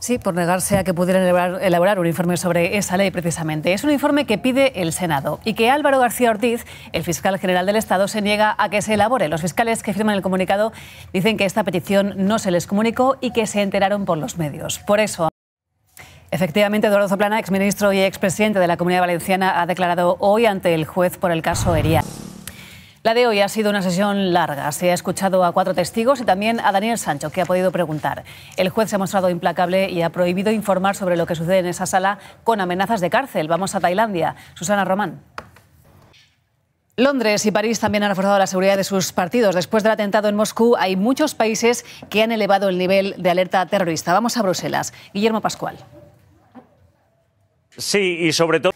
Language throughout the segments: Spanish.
Sí, por negarse a que pudieran elaborar, un informe sobre esa ley precisamente. Es un informe que pide el Senado y que Álvaro García Ortiz, el fiscal general del Estado, se niega a que se elabore. Los fiscales que firman el comunicado dicen que esta petición no se les comunicó y que se enteraron por los medios. Por eso... Efectivamente, Eduardo Zaplana, exministro y expresidente de la Comunidad Valenciana, ha declarado hoy ante el juez por el caso Heria. La de hoy ha sido una sesión larga. Se ha escuchado a cuatro testigos y también a Daniel Sancho, que ha podido preguntar. El juez se ha mostrado implacable y ha prohibido informar sobre lo que sucede en esa sala con amenazas de cárcel. Vamos a Tailandia. Susana Román. Londres y París también han reforzado la seguridad de sus partidos. Después del atentado en Moscú, hay muchos países que han elevado el nivel de alerta terrorista. Vamos a Bruselas. Guillermo Pascual. Sí, y sobre todo.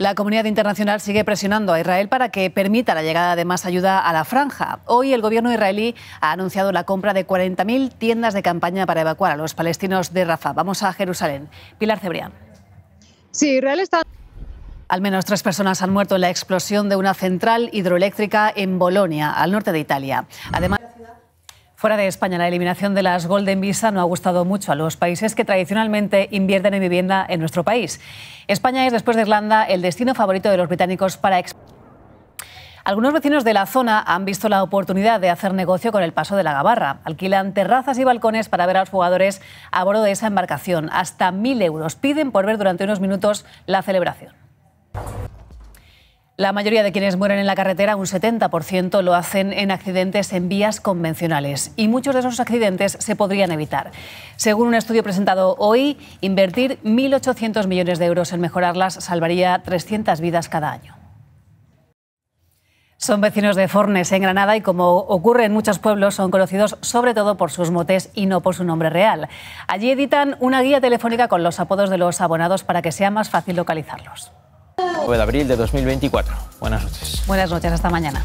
La comunidad internacional sigue presionando a Israel para que permita la llegada de más ayuda a la franja. Hoy el gobierno israelí ha anunciado la compra de 40.000 tiendas de campaña para evacuar a los palestinos de Rafah. Vamos a Jerusalén. Pilar Cebrián. Sí, Israel está. Al menos tres personas han muerto en la explosión de una central hidroeléctrica en Bolonia, al norte de Italia. Además. Fuera de España, la eliminación de las Golden Visa no ha gustado mucho a los países que tradicionalmente invierten en vivienda en nuestro país. España es, después de Irlanda, el destino favorito de los británicos para algunos vecinos de la zona han visto la oportunidad de hacer negocio con el paso de la Gabarra. Alquilan terrazas y balcones para ver a los jugadores a bordo de esa embarcación. Hasta mil euros piden por ver durante unos minutos la celebración. La mayoría de quienes mueren en la carretera, un 70%, lo hacen en accidentes en vías convencionales y muchos de esos accidentes se podrían evitar. Según un estudio presentado hoy, invertir 1.800 millones de euros en mejorarlas salvaría 300 vidas cada año. Son vecinos de Fornes, en Granada, y como ocurre en muchos pueblos, son conocidos sobre todo por sus motes y no por su nombre real. Allí editan una guía telefónica con los apodos de los abonados para que sea más fácil localizarlos. 9 de abril de 2024. Buenas noches. Buenas noches, hasta mañana.